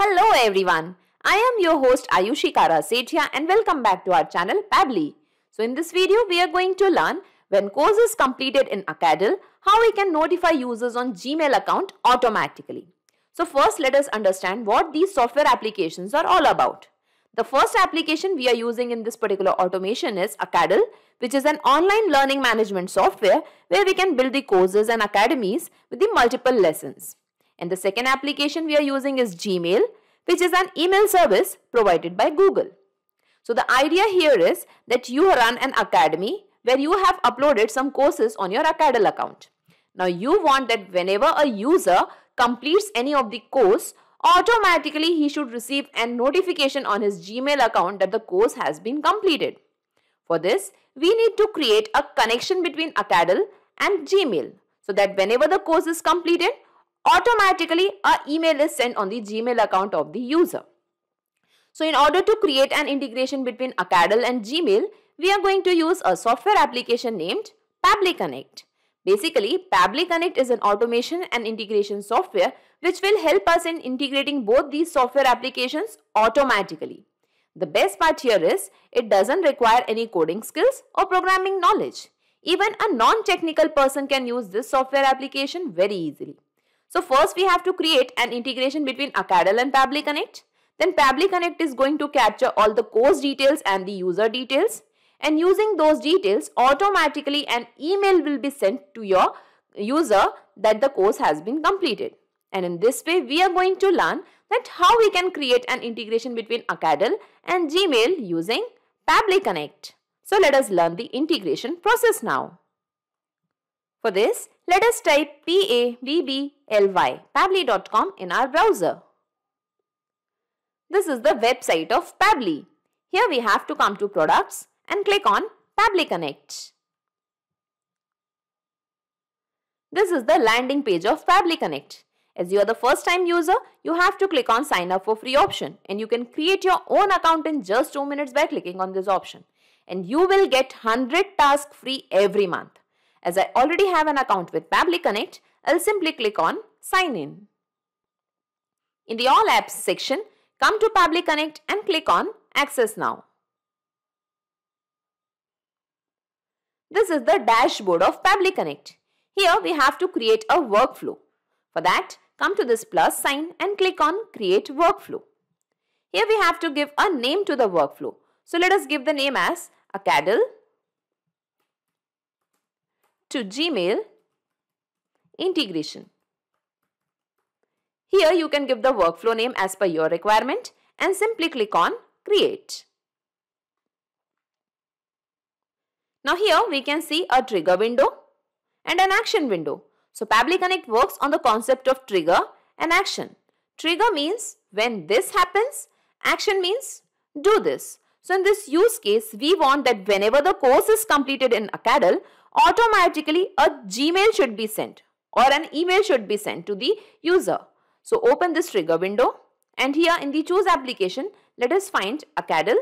Hello everyone, I am your host Ayushi Karasethia and welcome back to our channel Pabli. So in this video we are going to learn when course is completed in Acadle, how we can notify users on Gmail account automatically. So first let us understand what these software applications are all about. The first application we are using in this particular automation is Acadle, which is an online learning management software where we can build the courses and academies with the multiple lessons. And the second application we are using is Gmail, which is an email service provided by Google. So the idea here is that you run an academy where you have uploaded some courses on your Acadel account. Now you want that whenever a user completes any of the course, automatically he should receive a notification on his Gmail account that the course has been completed. For this, we need to create a connection between Acadel and Gmail so that whenever the course is completed, automatically a email is sent on the Gmail account of the user. So in order to create an integration between Acadle and Gmail, we are going to use a software application named Pably Connect. Basically, Pably Connect is an automation and integration software which will help us in integrating both these software applications automatically. The best part here is it doesn't require any coding skills or programming knowledge. Even a non-technical person can use this software application very easily. So first we have to create an integration between Acadel and Pabli Connect. Then Pabli Connect is going to capture all the course details and the user details. And using those details, automatically an email will be sent to your user that the course has been completed. And in this way, we are going to learn that how we can create an integration between Acadel and Gmail using Pabli Connect. So let us learn the integration process now. For this, let us type PABBLY, pably.com in our browser. This is the website of Pably. Here we have to come to products and click on Pably Connect. This is the landing page of Pably Connect. As you are the first time user, you have to click on sign up for free option and you can create your own account in just 2 minutes by clicking on this option. And you will get 100 tasks free every month. As I already have an account with Pably Connect, I'll simply click on Sign In. In the All Apps section, come to Pably Connect and click on Access Now. This is the dashboard of Pably Connect. Here we have to create a workflow. For that, come to this plus sign and click on Create Workflow. Here we have to give a name to the workflow. So let us give the name as a Acadle to Gmail integration. Here you can give the workflow name as per your requirement and simply click on create. Now here we can see a trigger window and an action window. So Pabli Connect works on the concept of trigger and action. Trigger means when this happens, action means do this. So in this use case, we want that whenever the course is completed in a automatically a Gmail should be sent or an email should be sent to the user. So open this trigger window and here in the choose application, let us find Acadel.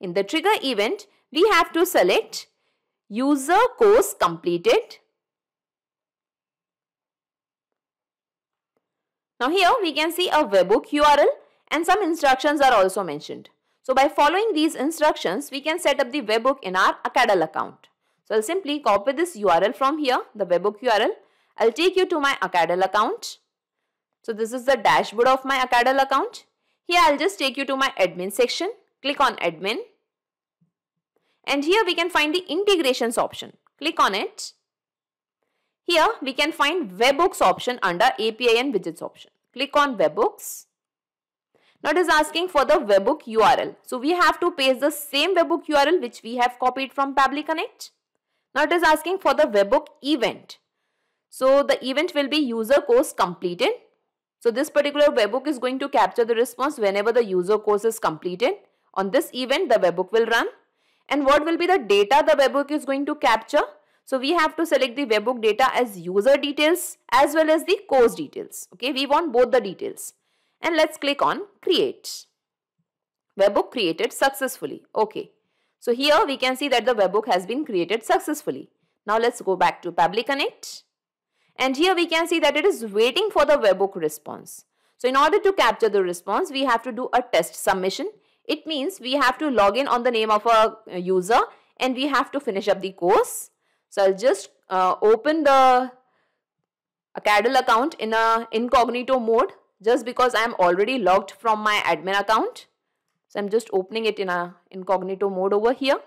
In the trigger event, we have to select user course completed. Now here we can see a webhook URL and some instructions are also mentioned. So by following these instructions, we can set up the webhook in our Acadal account. So I'll simply copy this URL from here, the webhook URL. I'll take you to my Acadal account. So this is the dashboard of my Acadal account. Here I'll just take you to my admin section. Click on admin. And here we can find the integrations option. Click on it. Here we can find webhooks option under API and widgets option. Click on webhooks. Now it is asking for the webhook URL. So we have to paste the same webhook URL which we have copied from Pabli Connect. Now it is asking for the webhook event. So the event will be user course completed. So this particular webhook is going to capture the response whenever the user course is completed. On this event, the webhook will run. And what will be the data the webhook is going to capture? So we have to select the webhook data as user details as well as the course details. Okay, we want both the details and let's click on create. Webbook created successfully. Okay. So here we can see that the webbook has been created successfully. Now let's go back to Public Connect. And here we can see that it is waiting for the webbook response. So in order to capture the response, we have to do a test submission. It means we have to log in on the name of a user and we have to finish up the course. So I'll just uh, open the a account in a incognito mode just because I am already logged from my admin account. So I'm just opening it in a incognito mode over here.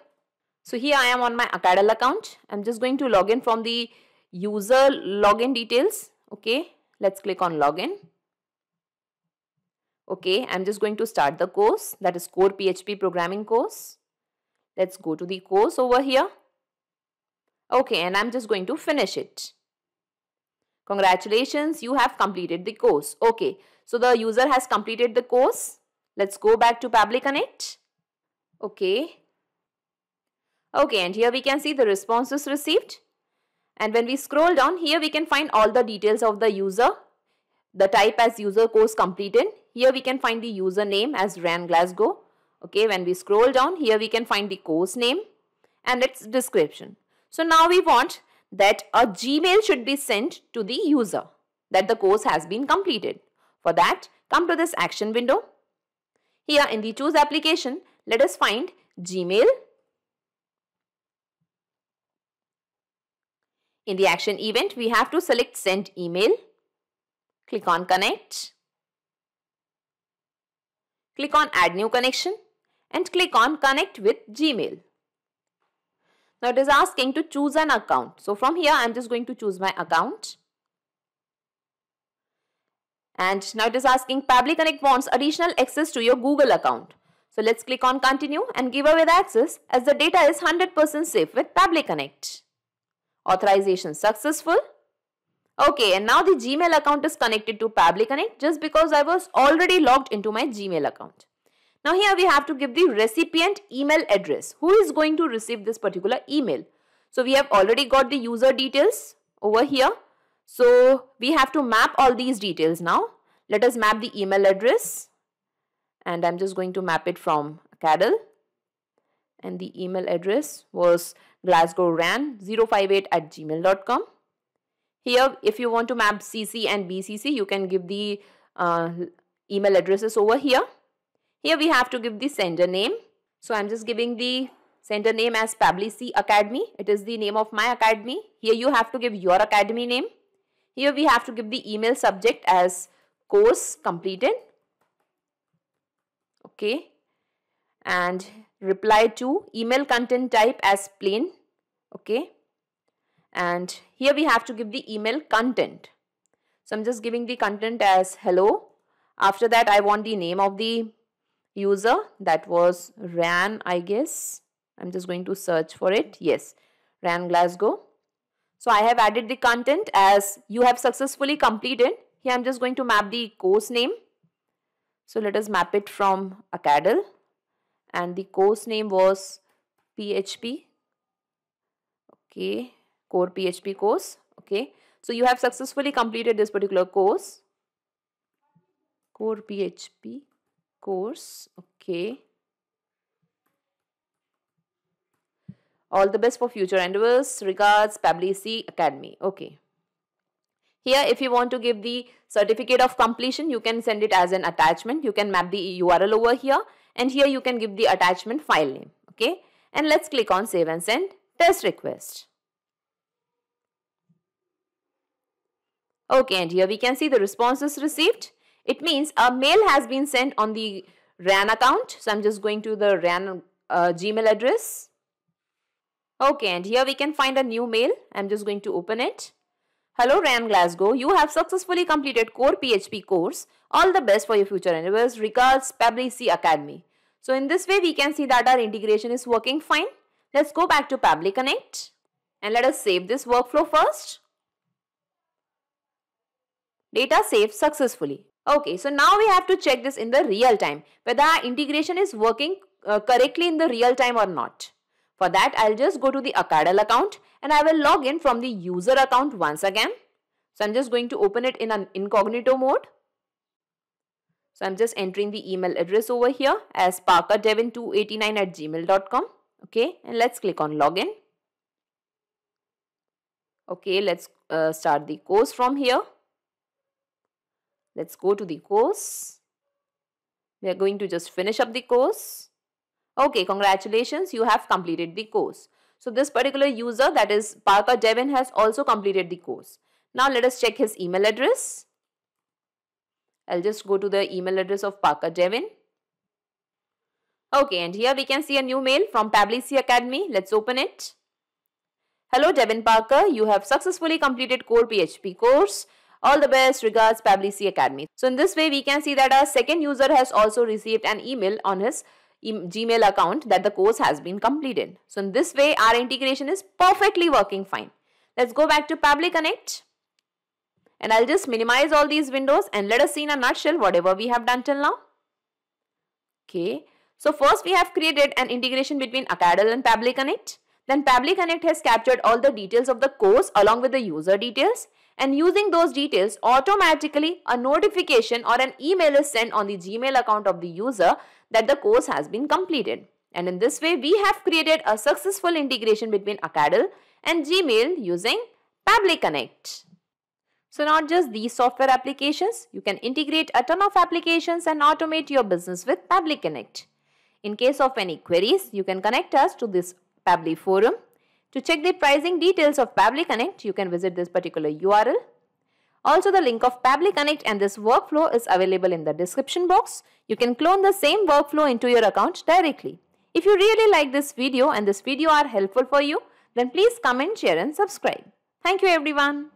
So here I am on my Acadel account. I'm just going to log in from the user login details. Okay, let's click on login. Okay, I'm just going to start the course that is core PHP programming course. Let's go to the course over here. Okay, and I'm just going to finish it. Congratulations, you have completed the course. Okay, so the user has completed the course. Let's go back to Public Connect. Okay. Okay, and here we can see the responses received. And when we scroll down, here we can find all the details of the user. The type as user course completed. Here we can find the username as Ran Glasgow. Okay, when we scroll down, here we can find the course name and its description. So now we want that a Gmail should be sent to the user that the course has been completed. For that, come to this action window. Here in the choose application, let us find Gmail. In the action event, we have to select send email. Click on connect. Click on add new connection and click on connect with Gmail. Now it is asking to choose an account. So from here, I'm just going to choose my account. And now it is asking Pabli Connect wants additional access to your Google account. So let's click on continue and give away the access as the data is 100% safe with Pabli Connect. Authorization successful. Okay, and now the Gmail account is connected to Pabli Connect just because I was already logged into my Gmail account. Now here we have to give the recipient email address. Who is going to receive this particular email? So we have already got the user details over here. So we have to map all these details now. Let us map the email address and I'm just going to map it from Cadel and the email address was glasgowran058 at gmail.com. Here if you want to map CC and BCC you can give the uh, email addresses over here. Here we have to give the sender name. So I'm just giving the sender name as Pablisi Academy. It is the name of my academy. Here you have to give your academy name. Here we have to give the email subject as course completed. Okay. And reply to email content type as plain. Okay. And here we have to give the email content. So I'm just giving the content as hello. After that, I want the name of the user that was Ran, I guess. I'm just going to search for it. Yes, Ran Glasgow. So I have added the content as you have successfully completed. Here I'm just going to map the course name. So let us map it from Acadel. And the course name was PHP. Okay, core PHP course. Okay, so you have successfully completed this particular course. Core PHP course. Okay. All the best for future endeavors. Regards, Pablisi Academy. Okay. Here, if you want to give the certificate of completion, you can send it as an attachment. You can map the URL over here. And here you can give the attachment file name. Okay. And let's click on save and send test request. Okay. And here we can see the responses received. It means a mail has been sent on the RAN account. So I'm just going to the RAN uh, Gmail address. Okay, and here we can find a new mail. I'm just going to open it. Hello RAM Glasgow, you have successfully completed core PHP course. All the best for your future endeavors. Regards Public Academy. So in this way we can see that our integration is working fine. Let's go back to Public Connect and let us save this workflow first. Data saved successfully. Okay, so now we have to check this in the real time, whether our integration is working uh, correctly in the real time or not. For that, I'll just go to the Acadal account and I will log in from the user account once again. So I'm just going to open it in an incognito mode. So I'm just entering the email address over here as parkerdevin289 at gmail.com. Okay, and let's click on login. Okay, let's uh, start the course from here. Let's go to the course. We are going to just finish up the course. Okay, congratulations, you have completed the course. So this particular user that is Parker Devin has also completed the course. Now let us check his email address. I'll just go to the email address of Parker Devin. Okay, and here we can see a new mail from Pablisi Academy. Let's open it. Hello Devin Parker, you have successfully completed Core PHP course. All the best regards C Academy. So in this way we can see that our second user has also received an email on his e Gmail account that the course has been completed. So in this way our integration is perfectly working fine. Let's go back to Public Connect and I'll just minimize all these windows and let us see in a nutshell whatever we have done till now. Okay. So first we have created an integration between Acadel and Pabli Connect. Then Pabli Connect has captured all the details of the course along with the user details and using those details automatically a notification or an email is sent on the Gmail account of the user that the course has been completed. And in this way we have created a successful integration between Acadle and Gmail using Public Connect. So not just these software applications, you can integrate a ton of applications and automate your business with Public Connect. In case of any queries, you can connect us to this Public forum to check the pricing details of Pabli Connect, you can visit this particular URL. Also, the link of Pabli Connect and this workflow is available in the description box. You can clone the same workflow into your account directly. If you really like this video and this video are helpful for you, then please comment, share and subscribe. Thank you everyone.